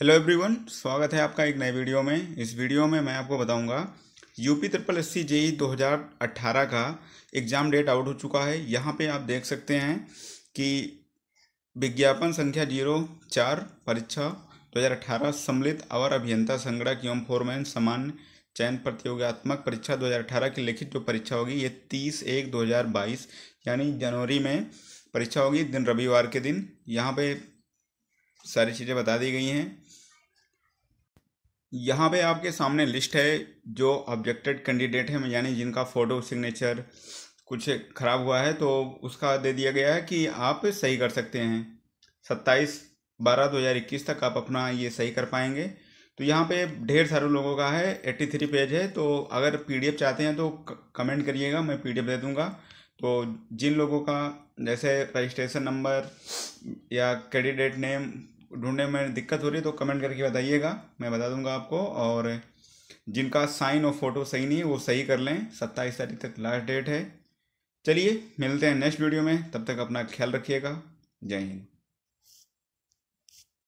hello everyone स्वागत है आपका एक नए वीडियो में इस वीडियो में मैं आपको बताऊंगा UP triple S C JE दो का एग्ज़ाम डेट आउट हो चुका है यहाँ पे आप देख सकते हैं कि विज्ञापन संख्या जीरो चार परीक्षा 2018 सम्मिलित अवर अभियंता संग्रह एवं फोरमैन सामान्य चयन प्रतियोगितात्मक परीक्षा 2018 की लिखित जो परीक्षा होगी ये तीस एक दो यानी जनवरी में परीक्षा होगी दिन रविवार के दिन यहाँ पे सारी चीज़ें बता दी गई हैं यहाँ पे आपके सामने लिस्ट है जो ऑब्जेक्टेड कैंडिडेट हैं यानी जिनका फ़ोटो सिग्नेचर कुछ ख़राब हुआ है तो उसका दे दिया गया है कि आप सही कर सकते हैं सत्ताईस बारह दो हज़ार इक्कीस तक आप अपना ये सही कर पाएंगे तो यहाँ पे ढेर सारे लोगों का है एट्टी थ्री पेज है तो अगर पीडीएफ चाहते हैं तो कमेंट करिएगा मैं पीडीएफ दे दूँगा तो जिन लोगों का जैसे रजिस्ट्रेशन नंबर या कैंडिडेट नेम ढूंढने में दिक्कत हो रही है तो कमेंट करके बताइएगा मैं बता दूंगा आपको और जिनका साइन और फोटो सही नहीं है वो सही कर लें सत्ताईस तारीख तक लास्ट डेट है चलिए मिलते हैं नेक्स्ट वीडियो में तब तक अपना ख्याल रखिएगा जय हिंद